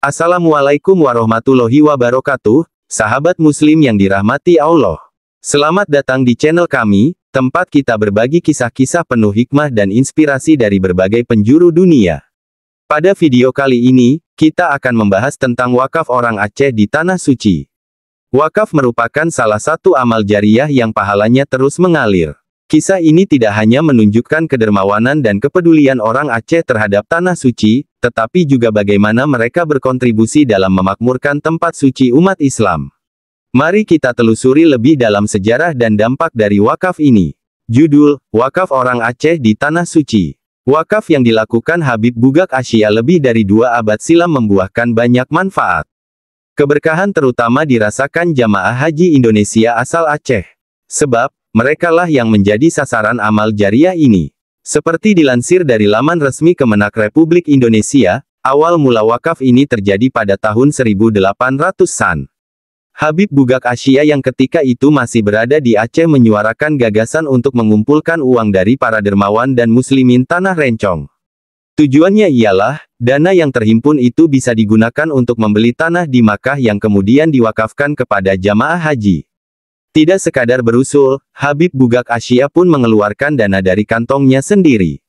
Assalamualaikum warahmatullahi wabarakatuh, sahabat muslim yang dirahmati Allah. Selamat datang di channel kami, tempat kita berbagi kisah-kisah penuh hikmah dan inspirasi dari berbagai penjuru dunia. Pada video kali ini, kita akan membahas tentang wakaf orang Aceh di Tanah Suci. Wakaf merupakan salah satu amal jariah yang pahalanya terus mengalir. Kisah ini tidak hanya menunjukkan kedermawanan dan kepedulian orang Aceh terhadap tanah suci, tetapi juga bagaimana mereka berkontribusi dalam memakmurkan tempat suci umat Islam. Mari kita telusuri lebih dalam sejarah dan dampak dari wakaf ini. Judul, Wakaf Orang Aceh di Tanah Suci. Wakaf yang dilakukan Habib Bugak Asia lebih dari dua abad silam membuahkan banyak manfaat. Keberkahan terutama dirasakan jamaah haji Indonesia asal Aceh. Sebab, merekalah yang menjadi sasaran amal jariah ini. Seperti dilansir dari laman resmi Kemenak Republik Indonesia, awal mula wakaf ini terjadi pada tahun 1800-an. Habib Bugak Asia yang ketika itu masih berada di Aceh menyuarakan gagasan untuk mengumpulkan uang dari para dermawan dan muslimin tanah rencong. Tujuannya ialah, dana yang terhimpun itu bisa digunakan untuk membeli tanah di Makkah yang kemudian diwakafkan kepada jamaah haji. Tidak sekadar berusul, Habib Bugak Asia pun mengeluarkan dana dari kantongnya sendiri.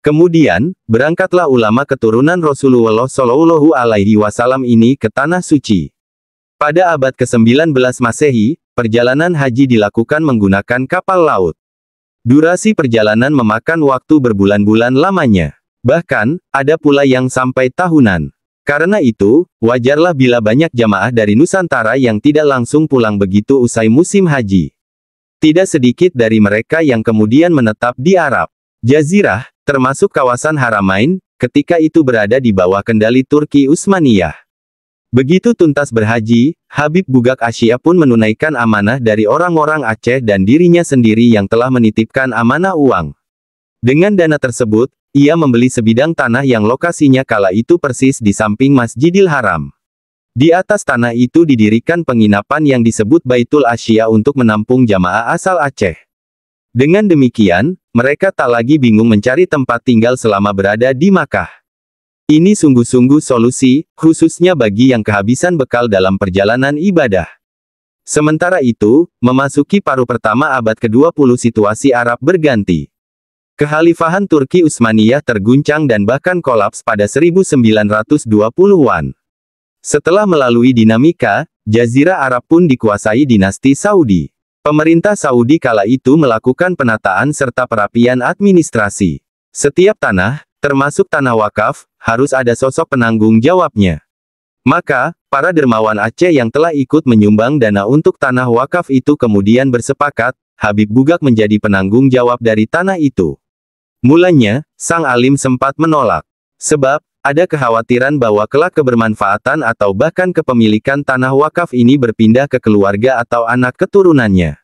Kemudian, berangkatlah ulama keturunan Rasulullah Shallallahu Alaihi Wasallam ini ke Tanah Suci. Pada abad ke-19 Masehi, perjalanan haji dilakukan menggunakan kapal laut. Durasi perjalanan memakan waktu berbulan-bulan lamanya. Bahkan, ada pula yang sampai tahunan. Karena itu, wajarlah bila banyak jamaah dari Nusantara yang tidak langsung pulang begitu usai musim haji. Tidak sedikit dari mereka yang kemudian menetap di Arab. Jazirah, termasuk kawasan Haramain, ketika itu berada di bawah kendali Turki Utsmaniyah. Begitu tuntas berhaji, Habib Bugak Asia pun menunaikan amanah dari orang-orang Aceh dan dirinya sendiri yang telah menitipkan amanah uang. Dengan dana tersebut, ia membeli sebidang tanah yang lokasinya kala itu persis di samping Masjidil Haram. Di atas tanah itu didirikan penginapan yang disebut Baitul Asia untuk menampung jamaah asal Aceh. Dengan demikian, mereka tak lagi bingung mencari tempat tinggal selama berada di Makkah. Ini sungguh-sungguh solusi, khususnya bagi yang kehabisan bekal dalam perjalanan ibadah. Sementara itu, memasuki paruh pertama abad ke-20 situasi Arab berganti. Kehalifahan Turki Utsmaniyah terguncang dan bahkan kolaps pada 1920-an. Setelah melalui dinamika, Jazirah Arab pun dikuasai dinasti Saudi. Pemerintah Saudi kala itu melakukan penataan serta perapian administrasi. Setiap tanah, termasuk tanah wakaf, harus ada sosok penanggung jawabnya. Maka, para dermawan Aceh yang telah ikut menyumbang dana untuk tanah wakaf itu kemudian bersepakat, Habib Bugak menjadi penanggung jawab dari tanah itu. Mulanya, sang alim sempat menolak. Sebab, ada kekhawatiran bahwa kelak kebermanfaatan atau bahkan kepemilikan tanah wakaf ini berpindah ke keluarga atau anak keturunannya.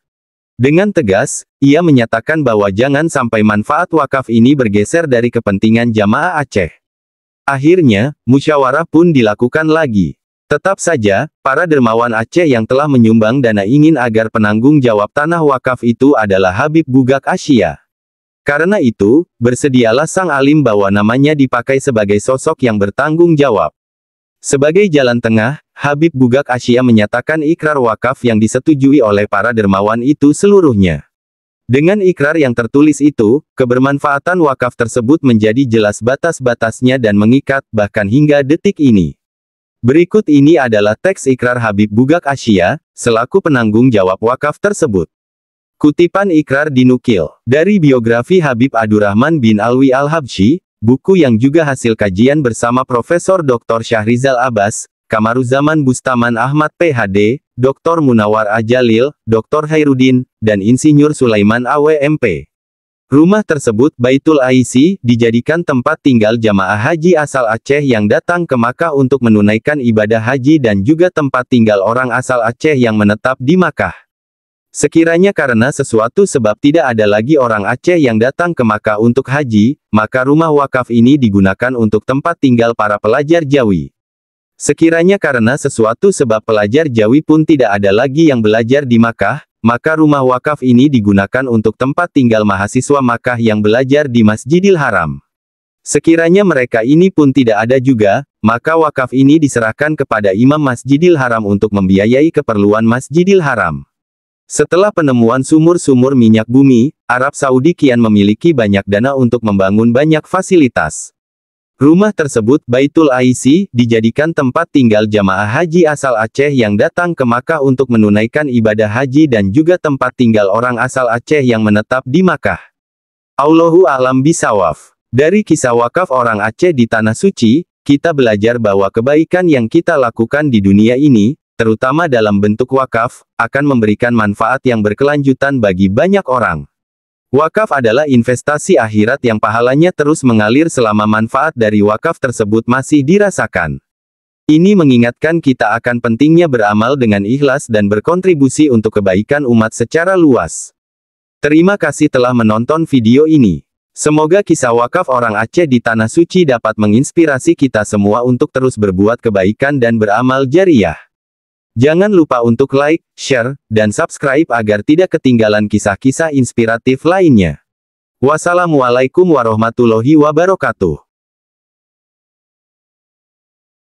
Dengan tegas, ia menyatakan bahwa jangan sampai manfaat wakaf ini bergeser dari kepentingan jamaah Aceh. Akhirnya, musyawarah pun dilakukan lagi. Tetap saja, para dermawan Aceh yang telah menyumbang dana ingin agar penanggung jawab tanah wakaf itu adalah Habib Bugak Asia. Karena itu, bersedialah sang alim bahwa namanya dipakai sebagai sosok yang bertanggung jawab. Sebagai jalan tengah, Habib Bugak Asia menyatakan ikrar wakaf yang disetujui oleh para dermawan itu seluruhnya. Dengan ikrar yang tertulis itu, kebermanfaatan wakaf tersebut menjadi jelas batas-batasnya dan mengikat, bahkan hingga detik ini. Berikut ini adalah teks ikrar Habib Bugak Asia, selaku penanggung jawab wakaf tersebut. Kutipan Ikrar dinukil dari biografi Habib Adurrahman bin Alwi al habshi buku yang juga hasil kajian bersama Profesor Dr. Syahrizal Abbas, Kamaruzaman Bustaman Ahmad PHD, Dr. Munawar Ajalil, Dr. Hairudin, dan Insinyur Sulaiman AWMP. Rumah tersebut, Baitul Aisi, dijadikan tempat tinggal jamaah haji asal Aceh yang datang ke Makkah untuk menunaikan ibadah haji dan juga tempat tinggal orang asal Aceh yang menetap di Makkah. Sekiranya karena sesuatu sebab tidak ada lagi orang Aceh yang datang ke Makkah untuk haji, maka rumah wakaf ini digunakan untuk tempat tinggal para pelajar Jawi. Sekiranya karena sesuatu sebab pelajar Jawi pun tidak ada lagi yang belajar di Makkah, maka rumah wakaf ini digunakan untuk tempat tinggal mahasiswa Makkah yang belajar di Masjidil Haram. Sekiranya mereka ini pun tidak ada juga, maka wakaf ini diserahkan kepada Imam Masjidil Haram untuk membiayai keperluan Masjidil Haram. Setelah penemuan sumur-sumur minyak bumi, Arab Saudi kian memiliki banyak dana untuk membangun banyak fasilitas. Rumah tersebut, Baitul Aisi, dijadikan tempat tinggal jamaah haji asal Aceh yang datang ke Makkah untuk menunaikan ibadah haji dan juga tempat tinggal orang asal Aceh yang menetap di Makkah. Allahu alam bisawaf. Dari kisah wakaf orang Aceh di Tanah Suci, kita belajar bahwa kebaikan yang kita lakukan di dunia ini, terutama dalam bentuk wakaf, akan memberikan manfaat yang berkelanjutan bagi banyak orang. Wakaf adalah investasi akhirat yang pahalanya terus mengalir selama manfaat dari wakaf tersebut masih dirasakan. Ini mengingatkan kita akan pentingnya beramal dengan ikhlas dan berkontribusi untuk kebaikan umat secara luas. Terima kasih telah menonton video ini. Semoga kisah wakaf orang Aceh di Tanah Suci dapat menginspirasi kita semua untuk terus berbuat kebaikan dan beramal jariah. Jangan lupa untuk like, share, dan subscribe agar tidak ketinggalan kisah-kisah inspiratif lainnya. Wassalamualaikum warahmatullahi wabarakatuh.